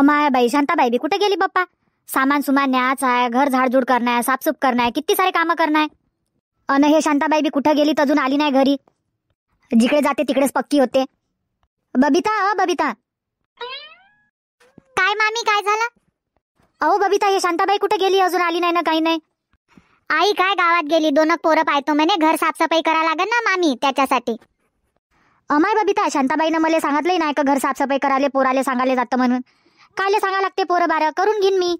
अमाय बाई शांताबाई बी कुठे गेली बाप्पा सामान सुमान न्याच आहे घर झाडझूड करणार आहे साफसूफ करणार आहे किती सारे कामं करणार आहे अन हे शांताबाई बी कुठं गेली तर अजून आली नाही घरी जिकडे जाते तिकडेच पक्की होते बबिता अ बबिता काय मामी काय झालं अहो बबिता हे शांताबाई कुठे गेली अजून आली नाही ना काही नाही आई काय गावात गेली दोनक पोरं पाहतो म्हणे घर साफसफाई करा लागेल ना मामी त्याच्यासाठी अमाय बबिता शांताबाईनं मला सांगितलंही नाही का घर साफसफाई करायला पोराले सांगायला जातं म्हणून काले सांगा लागते पोरं बारं करून घेईन मी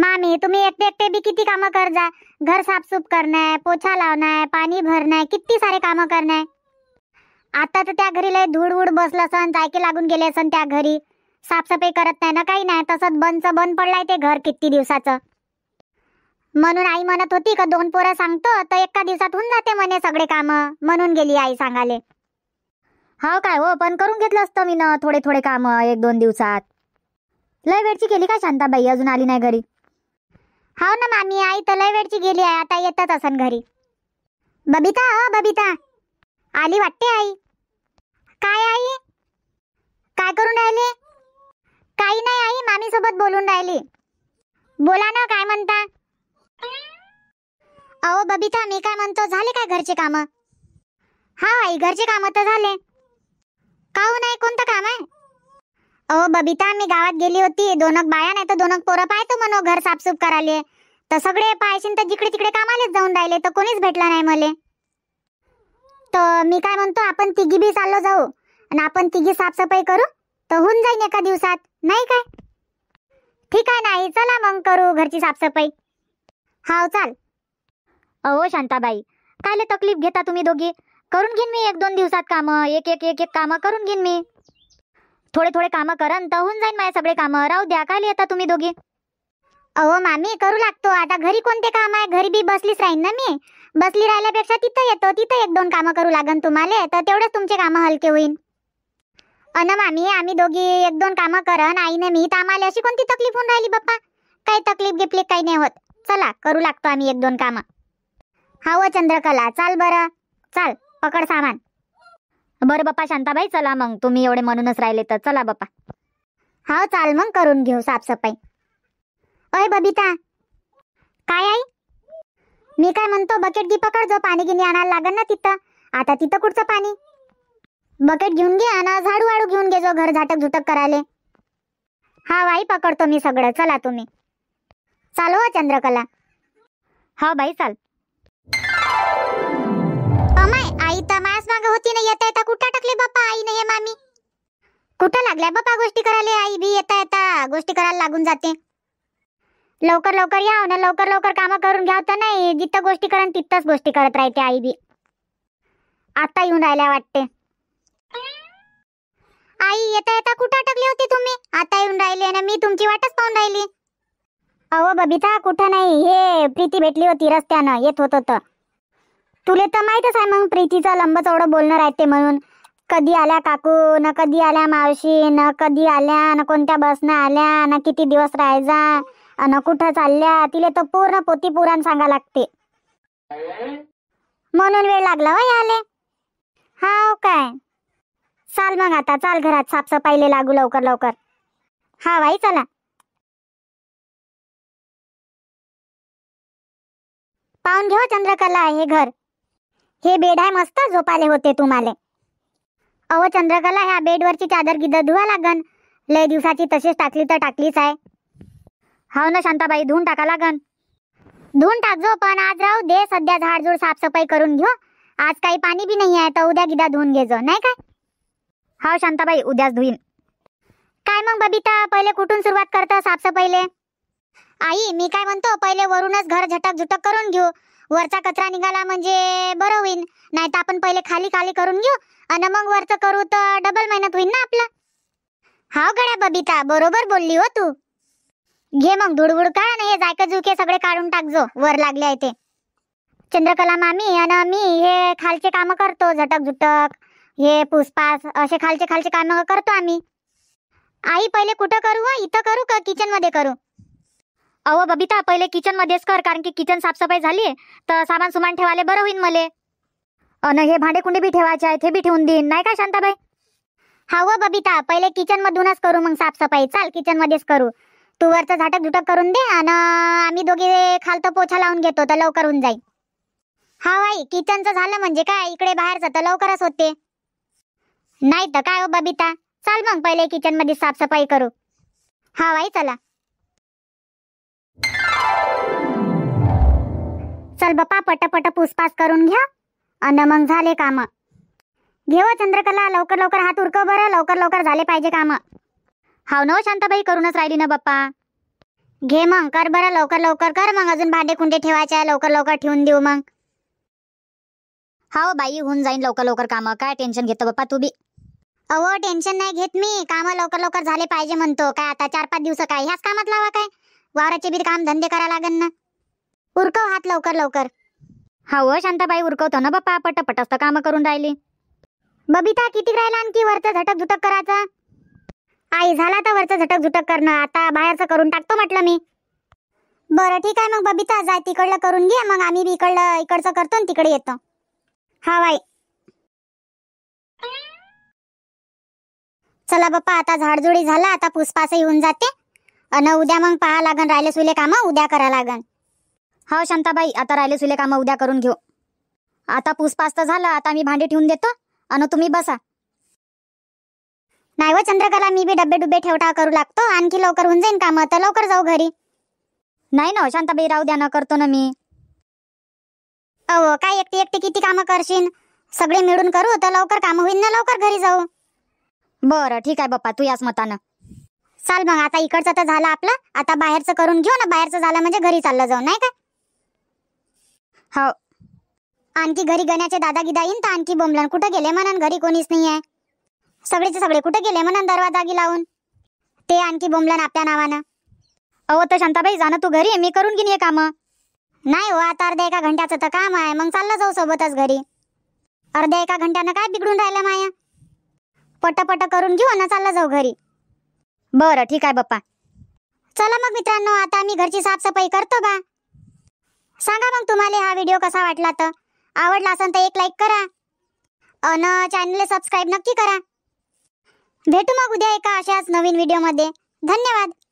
मामी तुम्ही एकटे एकटे बी किती कामं कर जा घर साफसूफ करणं आहे पोछा लावणं आहे पाणी भरणं आहे किती सारे कामं करणं आहे आता तर त्या घरी लय धूळ उड बसलं सन जायके लागून गेले सन त्या घरी साफसफाई करत नाही ना काही नाही तसंच बंदचं बंद पडलाय ते घर किती दिवसाचं म्हणून आई म्हणत होती का दोन पोरं सांगतो तर एका दिवसात होऊन जाते म्हणे सगळे कामं म्हणून गेली आई सांगाले हो काय हो पण करून घेतलं असतं मी ना थोडे थोडे कामं एक दोन दिवसात लय वेळची गेली का शांताबाई अजून आली नाही घरी हो ना मामी आई तर लय वेळची गेली आहे आता येतच असन घरी बबिता अ हो बबिता आली वाटते आई काय आई काय करून राहिली काही नाही आई मामी सोबत बोलून राहिली बोला ना काय म्हणता अहो बबिता मी काय म्हणतो झाले काय घरचे काम हा आई घरचे काम तर झाले काहून नाही कोणतं काम आहे अहो बबिता मी गावात गेली होती दोनक बाया नाही तर दोनक पोरं पाहतो म्हणो घर साफसूफ करायला तर सगळे पाहिजे जिकडे तिकडे कामालेच जाऊन राहिले तर कोणीच भेटला नाही मले तर मी काय म्हणतो आपण तिघी बी चाललो जाऊ आणि आपण तिघी साफसफाई करू तर होऊन जाईन एका दिवसात नाही काय ठीक आहे नाही चला मग करू घरची साफसफाई हाव चाल अहो शांताबाई कायले तकलीफ घेता तुम्ही दोघी करून घेईन मी एक दोन दिवसात कामं एक एक एक एक कामं करून घेईन मी थोडे थोडे काम करन तर होऊन जाईन माझे सगळे काम राहू द्या काय येता तुम्ही दोघी अहो मामी करू लागतो आता घरी कोणते काम आहे घरी बी बसलीच राहीन ना मी बसली राहिल्यापेक्षा तिथं येतो तिथं एक दोन कामं करू लागन तुम्हाला तर तेवढंच तुमचे कामं हलके होईल अन मामी आम्ही दोघी एक दोन कामं करन आईने मी तर आम्हाला अशी कोणती तकलीफ होऊन राहिली बाप्पा काही तकलीफ गिपली काही नाही होत चला करू लागतो आम्ही एक दोन कामं हा चंद्रकला चाल बरं चाल पकड सामान बर बाप्पा शांताबाई चला मग तुम्ही एवढे म्हणूनच राहिले तर चला बाप्पा हा हो, चाल मग करून घेऊ साफसफाई अय बबिता काय आई मी काय म्हणतो बकेट दी पकड जो पाणी गिनी आणायला लागेल ना तिथं आता तिथं कुठचं पाणी बकेट घेऊन घे आणि झाडू वाडू घेऊन घे जो घर झाटक झुटक करायले हा बाई पकडतो मी सगळं चला तुम्ही चालो हो, चंद्रकला हा हो, बाई चाल अमाय आई तर माग होती नाही येता येता कुठं टाकले बाप्पा आई हे मामी कुठं लागल्या बाप्पा गोष्टी करायला आई बी येता येता गोष्टी करायला लागून जाते लवकर लवकर या हो ना लवकर लवकर काम करून घ्या तर नाही जिथं गोष्टी करा तिथंच गोष्टी करत राहते आई बी आता येऊन राहिल्या वाटते आई येता येता कुठं अटकली होती तुम्ही आता येऊन राहिले ना मी तुमची वाटच पाहून राहिली अहो बबिता कुठं नाही हे प्रीती भेटली होती रस्त्यानं येत होत होतं तुले तर माहीतच आहे मग प्रीतीचा लंब चौडं बोलणं राहते म्हणून कधी आल्या काकू न कधी आल्या मावशी न कधी आल्या न कोणत्या बसनं आल्या न किती दिवस राहायचा न कुठं चालल्या तिले तर पूर्ण पोती पुराण सांगा लागते म्हणून वेळ लागला वय आले हा काय चाल मग आता चाल घरात साफसफाईले लागू लवकर लवकर हा वाई चला पाहून घेऊ हो चंद्रकला हे घर हे बेड आहे मस्त झोपाले होते तुम्हाला अहो चंद्रकला ह्या बेडवरची चादर गिदर धुवा लागन लय दिवसाची तशीच टाकली तर टाकलीच आहे हो ना शांताबाई धुवून टाका लागन धुवून जो पण आज राहू दे सध्या झाडझूड साफसफाई करून घेऊ आज काही पाणी बी नाही आहे तर उद्या गिदा धुवून जो नाही काय हो शांताबाई उद्याच धुईन काय मग बबिता पहिले कुठून सुरुवात करतो साफसफाईले आई मी काय म्हणतो पहिले वरूनच घर झटक झुटक करून घेऊ वरचा कचरा निघाला म्हणजे बरं होईल नाही तर आपण पहिले खाली खाली करून घेऊ आणि मग वरचं करू तर डबल मेहनत होईल ना आपला हाव गड्या बबिता बरोबर बोलली हो तू घे मग धुडबुड का आणि हे जायक जुके सगळे काढून टाक जो वर लागले आहे ते चंद्रकला मामी आणि मी हे खालचे काम करतो झटक झुटक हे पुसपास असे खालचे खालचे काम करतो आम्ही आई पहिले कुठं करू हो? इथं करू का मध्ये करू अहो बबिता पहिले किचन मध्येच कर कारण की किचन साफसफाई झाली तर सामान सुमान ठेवायला बरं होईन मले अन हे भांडे कुंडे बी ठेवायचे आहेत ते बी ठेवून देईन नाही का शांताबाई हा व हो, बबिता पहिले किचन मधूनच करू मग साफसफाई चाल किचन मध्येच करू तू वरचं झाटक झुटक करून दे आणि आम्ही दोघे खालतं पोछा लावून घेतो तर लवकर होऊन जाईल हा आई किचनचं झालं म्हणजे काय इकडे बाहेरचं तर लवकरच होते नाही तर काय हो बबिता चाल मग पहिले किचन मध्ये साफसफाई करू हा बाई चला चल बापा पटपट पुसपास करून घ्या अन मग झाले काम घेव चंद्रकला लवकर लवकर हात उरक बर लवकर लवकर झाले पाहिजे काम हाव नो शांताबाई करूनच राहिली ना बाप्पा घे मग कर बरं लवकर लवकर कर मग अजून भांडे कुंडे ठेवायचे लवकर लवकर ठेवून देऊ मग हाव बाई होऊन जाईन लवकर लवकर काम काय टेन्शन घेतो बाप्पा तू बी अहो टेन्शन नाही घेत मी काम लवकर लवकर झाले पाहिजे म्हणतो काय आता चार पाच दिवस काय ह्याच कामात लावा काय वावराचे बी काम धंदे करा लागेल ना उरकव हात लवकर लवकर हा हो शांताबाई उरकवतो ना बाप्पा पटपट असतं काम करून राहिली बबिता किती राहिला आणखी वरचं झटक झुटक करायचं आई झाला तर वरचं झटक झुटक करणं आता बाहेरचं करून टाकतो म्हटलं मी बरं ठीक आहे मग बबिता जाय तिकडलं करून घे मग आम्ही इकडलं इकडचं करतो आणि तिकडे येतो हा बाई चला बाप्पा आता झाडझुडी झाला आता पुसपासही होऊन जाते अन उद्या मग पहा लागन राहिले सुले कामं उद्या करा लागन हो शांताबाई आता राहिले सुले कामं उद्या करून घेऊ आता पूसपास तर झालं आता मी भांडी ठेवून देतो आणि तुम्ही बसा नाही व हो चंद्रकला मी बी डब्बे डुबे ठेवटा करू लागतो आणखी लवकर होऊन जाईन कामं तर लवकर जाऊ घरी नाही ना हो शांताबाई राहू द्या ना करतो ना मी अहो काय एकटी एकटी किती कामं करशील सगळे मिळून करू तर लवकर कामं होईल ना लवकर घरी जाऊ बरं ठीक आहे बाप्पा तू याच मतानं चाल मग आता इकडचं तर झालं आपलं आता बाहेरचं करून घेऊ ना बाहेरचं झालं म्हणजे घरी चाललं जाऊ नाही का हो आणखी घरी गण्याचे दादा गिदा येईन तर आणखी बोंबलन कुठं गेले म्हणून घरी कोणीच नाही आहे सगळेचे सगळे कुठे गेले म्हणून दरवाजा गी लावून ते आणखी बोंबलन आपल्या नावानं अहो तर शांताबाई जाणं तू घरी मी करून घेईन हे कामं नाही हो आता अर्ध्या एका घंट्याचं तर काम आहे मग चाललं जाऊ सोबतच घरी अर्ध्या एका घंट्यानं काय बिघडून राहिलं माया पटपट करून घेऊ ना चाललं जाऊ घरी बरं ठीक आहे बाप्पा चला मग मित्रांनो आता मी घरची साफसफाई करतो बा सांगा मग तुम्हाला हा व्हिडिओ कसा वाटला तर आवडला असेल तर एक लाईक करा अन चॅनलला सबस्क्राईब नक्की करा भेटू मग उद्या एका अशाच नवीन व्हिडिओमध्ये धन्यवाद